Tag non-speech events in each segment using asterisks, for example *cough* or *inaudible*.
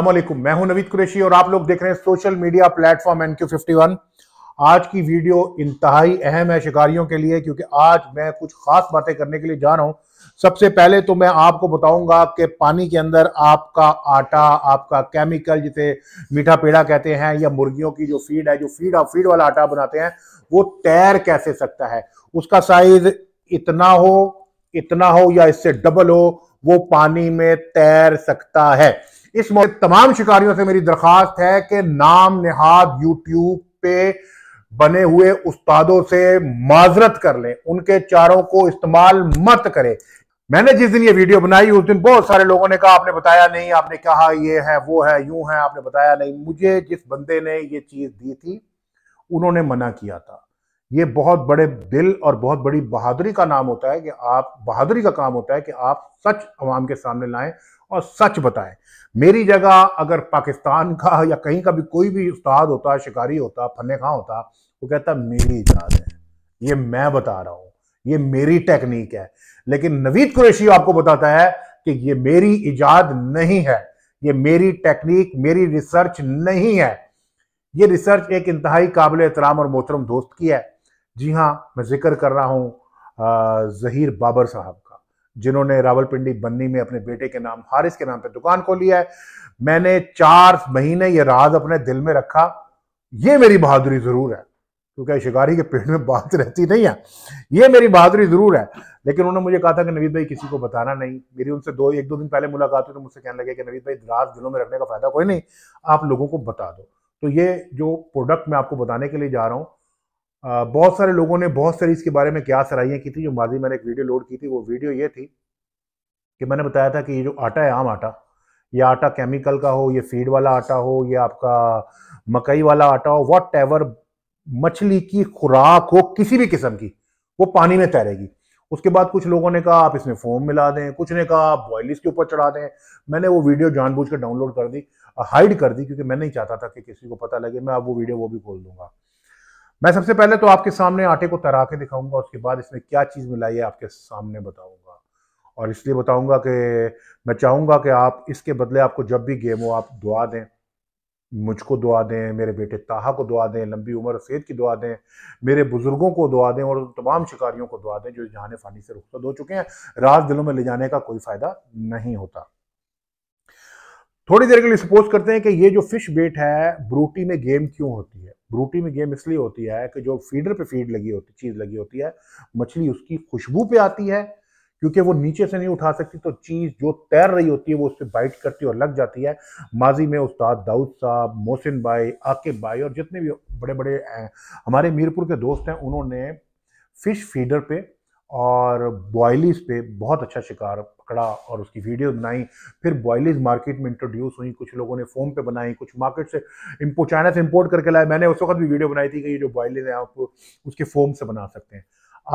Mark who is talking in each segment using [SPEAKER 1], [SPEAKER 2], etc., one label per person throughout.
[SPEAKER 1] असलम मैं हूं नवीद कुरेशी और आप लोग देख रहे हैं social media platform N Q fifty one आज की वीडियो इंतहाई अहम है शिकारियों के लिए क्योंकि आज मैं कुछ खास बातें करने के लिए जा रहा हूं सबसे पहले तो मैं आपको बताऊंगा कि पानी के अंदर आपका आटा आपका केमिकल जिसे मीठा पेड़ा कहते हैं या मुर्गियों की जो फीड है जो फीड आप फीड वाला आटा बनाते हैं वो तैर कैसे सकता है उसका साइज इतना हो इतना हो या इससे डबल हो वो पानी में तैर सकता है इस मौके तमाम शिकारियों से मेरी दरखास्त है कि नाम निहाद यूट्यूब पे बने हुए उस्तादों से माजरत कर लें उनके चारों को इस्तेमाल मत करें मैंने जिस दिन ये वीडियो बनाई उस दिन बहुत सारे लोगों ने कहा आपने बताया नहीं आपने कहा ये है वो है यूं है आपने बताया नहीं मुझे जिस बंदे ने ये चीज दी थी उन्होंने मना किया था ये बहुत बड़े दिल और बहुत बड़ी बहादुरी का नाम होता है कि आप बहादुरी का काम होता है कि आप सच अवाम के सामने लाएं और सच बताएं मेरी जगह अगर पाकिस्तान का *laughs* या कहीं का भी कोई भी उस्ताद होता शिकारी होता फने खां होता वो कहता मेरी ईजाद है ये मैं बता रहा हूं ये मेरी टेक्निक है लेकिन नवीद कुरैशी आपको बताता है कि ये मेरी ईजाद नहीं है ये मेरी टेक्निक मेरी रिसर्च नहीं है ये रिसर्च एक इंतहाई काबिल एहतराम और मोहतरम दोस्त की है जी हाँ मैं जिक्र कर रहा हूँ जहीर बाबर साहब का जिन्होंने रावलपिंडी बन्नी में अपने बेटे के नाम हारिस के नाम पर दुकान खोली है मैंने चार महीने ये राज अपने दिल में रखा ये मेरी बहादुरी ज़रूर है क्योंकि शिकारी के पेड़ में बात रहती नहीं है ये मेरी बहादुरी ज़रूर है लेकिन उन्होंने मुझे कहा था कि नवीद भाई किसी को बताना नहीं मेरी उनसे दो एक दो दिन पहले मुलाकात हुई तो मुझसे कहने लगे कि नवीद भाई राज दिलों में रखने का फ़ायदा कोई नहीं आप लोगों को बता दो तो ये जो प्रोडक्ट मैं आपको बताने के लिए जा रहा हूँ बहुत सारे लोगों ने बहुत सारी इसके बारे में क्या सराहियाँ की थी जो माजी मैंने एक वीडियो लोड की थी वो वीडियो ये थी कि मैंने बताया था कि ये जो आटा है आम आटा ये आटा केमिकल का हो ये फीड वाला आटा हो ये आपका मकई वाला आटा हो वॉट एवर मछली की खुराक हो किसी भी किस्म की वो पानी में तैरेगी उसके बाद कुछ लोगों ने कहा आप इसमें फोम मिला दें कुछ ने कहा आप बॉयलिस के ऊपर चढ़ा दें मैंने वो वीडियो जानबूझकर कर डाउनलोड कर दी हाइड कर दी क्योंकि मैं नहीं चाहता था कि किसी को पता लगे मैं आप वो वीडियो वो भी खोल दूंगा मैं सबसे पहले तो आपके सामने आटे को तरा के दिखाऊंगा उसके बाद इसमें क्या चीज़ मिलाई है आपके सामने बताऊंगा और इसलिए बताऊंगा कि मैं चाहूंगा कि आप इसके बदले आपको जब भी गेम हो आप दुआ दें मुझको दुआ दें मेरे बेटे ताहा को दुआ दें लंबी उम्र सेहत की दुआ दें मेरे बुज़ुर्गों को दुआ दें और तमाम शिकारियों को दुआ दें जो जहान फ़ानी से रुखसत हो चुके हैं राज दिलों में ले जाने का कोई फ़ायदा नहीं होता थोड़ी देर के लिए सपोज करते हैं कि ये जो फिश बेट है ब्रूटी में गेम क्यों होती है ब्रूटी में गेम इसलिए होती है कि जो फीडर पे फीड लगी होती चीज़ लगी होती है मछली उसकी खुशबू पे आती है क्योंकि वो नीचे से नहीं उठा सकती तो चीज़ जो तैर रही होती है वो उससे बाइट करती है और लग जाती है माजी में उस्ताद दाऊद साहब मोहसिन भाई आकिब भाई और जितने भी बड़े बड़े हमारे मीरपुर के दोस्त हैं उन्होंने फ़िश फीडर पे और बॉयलिस पे बहुत अच्छा शिकार पकड़ा और उसकी वीडियो बनाई फिर बॉयलिस मार्केट में इंट्रोड्यूस हुई कुछ लोगों ने फोम पे बनाई कुछ मार्केट से इम्पो चाइना से इम्पोर्ट करके लाए मैंने उस वक्त भी वीडियो बनाई थी कि ये जो बॉयलिस है आप उसके फोम से बना सकते हैं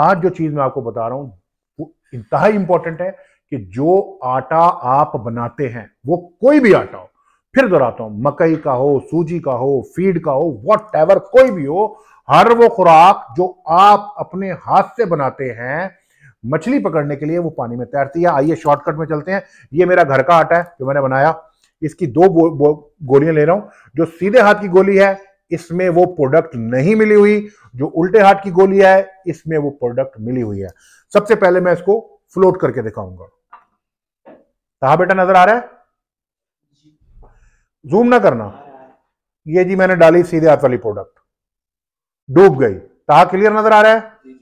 [SPEAKER 1] आज जो चीज़ मैं आपको बता रहा हूँ वो इंतहा इम्पोर्टेंट है कि जो आटा आप बनाते हैं वो कोई भी आटा हो फिर दोहराता हूँ मकई का हो सूजी का हो फीड का हो वॉट कोई भी हो हर वो खुराक जो आप अपने हाथ से बनाते हैं मछली पकड़ने के लिए वो पानी में तैरती है आइए शॉर्टकट में चलते हैं ये मेरा घर का आटा है जो मैंने बनाया इसकी दो गोलियां ले रहा हूं जो सीधे हाथ की गोली है इसमें वो प्रोडक्ट नहीं मिली हुई जो उल्टे हाथ की गोली है इसमें वो प्रोडक्ट मिली हुई है सबसे पहले मैं इसको फ्लोट करके दिखाऊंगा कहा बेटा नजर आ रहा है जूम ना करना ये जी मैंने डाली सीधे हाथ वाली प्रोडक्ट डूब गई कहा क्लियर नजर आ रहा है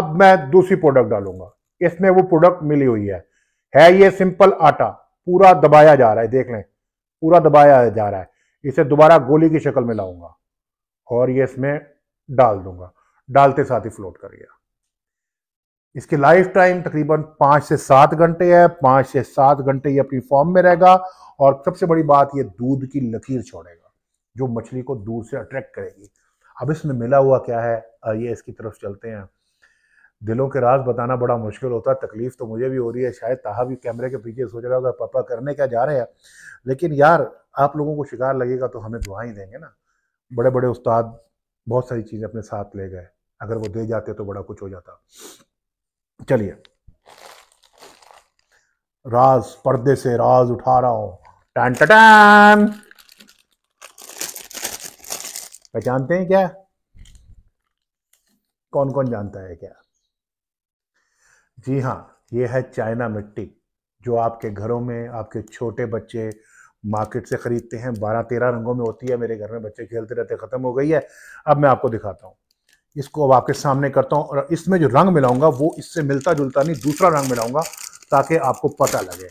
[SPEAKER 1] अब मैं दूसरी प्रोडक्ट डालूंगा इसमें वो प्रोडक्ट मिली हुई है है ये सिंपल आटा पूरा दबाया जा रहा है देख लें पूरा दबाया जा रहा है इसे दोबारा गोली की शक्ल में लाऊंगा और ये इसमें डाल दूंगा डालते साथ ही फ्लोट कर गया इसकी लाइफ टाइम तकरीबन पांच से सात घंटे है पांच से सात घंटे ये अपनी फॉर्म में रहेगा और सबसे बड़ी बात ये दूध की लकीर छोड़ेगा जो मछली को दूर से अट्रैक्ट करेगी अब इसमें मिला हुआ क्या है आइए इसकी तरफ चलते हैं दिलों के राज बताना बड़ा मुश्किल होता है तकलीफ तो मुझे भी हो रही है शायद ताहा भी कैमरे के पीछे सोच रहा होगा पापा करने क्या जा रहे हैं लेकिन यार आप लोगों को शिकार लगेगा तो हमें दुआएं देंगे ना बड़े बड़े उस्ताद बहुत सारी चीज़ें अपने साथ ले गए अगर वो दे जाते तो बड़ा कुछ हो जाता चलिए राज पर्दे से राज उठा रहा हूं टैन टैन पहचानते हैं क्या कौन कौन जानता है क्या जी हाँ ये है चाइना मिट्टी जो आपके घरों में आपके छोटे बच्चे मार्केट से ख़रीदते हैं बारह तेरह रंगों में होती है मेरे घर में बच्चे खेलते रहते ख़त्म हो गई है अब मैं आपको दिखाता हूँ इसको अब आपके सामने करता हूँ और इसमें जो रंग मिलाऊंगा वो इससे मिलता जुलता नहीं दूसरा रंग मिलाऊंगा ताकि आपको पता लगे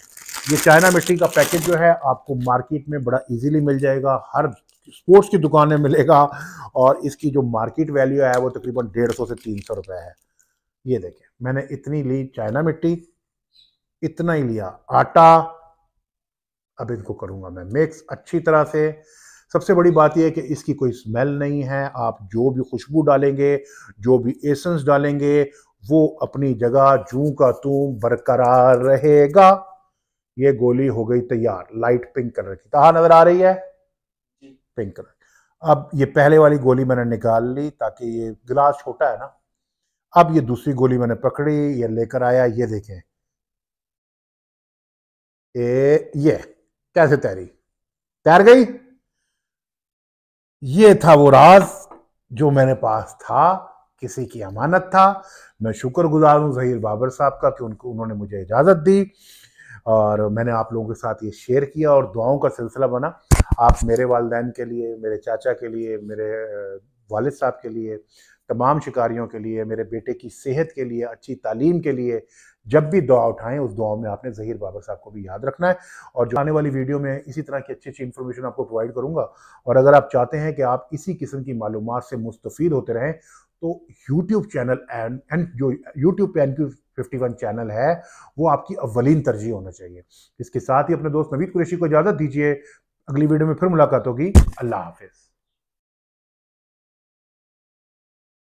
[SPEAKER 1] ये चाइना मिट्टी का पैकेट जो है आपको मार्केट में बड़ा इजीली मिल जाएगा हर स्पोर्ट्स की दुकान में मिलेगा और इसकी जो मार्केट वैल्यू है वो तकरीबन डेढ़ सौ से तीन सौ रुपये है ये देखें मैंने इतनी ली चाइना मिट्टी इतना ही लिया आटा अब इनको करूँगा मैं मिक्स अच्छी तरह से सबसे बड़ी बात यह है कि इसकी कोई स्मेल नहीं है आप जो भी खुशबू डालेंगे जो भी एसेंस डालेंगे वो अपनी जगह जू का तू बरकरार रहेगा ये गोली हो गई तैयार लाइट पिंक कलर की कहा नजर आ रही है पिंक कलर अब ये पहले वाली गोली मैंने निकाल ली ताकि ये गिलास छोटा है ना अब ये दूसरी गोली मैंने पकड़ी ये लेकर आया ये देखें ए, ये कैसे तैरी तैर गई ये था वो राज जो मेरे पास था किसी की अमानत था मैं शुक्रगुजार हूं जहीर बाबर साहब का कि उनको उन्होंने मुझे इजाज़त दी और मैंने आप लोगों के साथ ये शेयर किया और दुआओं का सिलसिला बना आप मेरे वालदेन के लिए मेरे चाचा के लिए मेरे वालिद साहब के लिए तमाम शिकारियों के लिए मेरे बेटे की सेहत के लिए अच्छी तालीम के लिए जब भी दुआ उठाएं उस दुआ में आपने जहीर बाबर साहब को भी याद रखना है और जो आने वाली वीडियो में इसी तरह की अच्छी अच्छी इन्फॉर्मेशन आपको प्रोवाइड करूंगा और अगर आप चाहते हैं कि आप इसी किस्म की मालूम से मुस्तफ़ होते रहें तो यूट्यूब चैनल एंड एंड जो यूट्यूब पे N Q fifty one channel है वो आपकी अवलीन तरजीह होना चाहिए इसके साथ ही अपने दोस्त नवीद कुरेशी को इजाज़त दीजिए अगली वीडियो में फिर मुलाकात होगी अल्लाह हाफिज़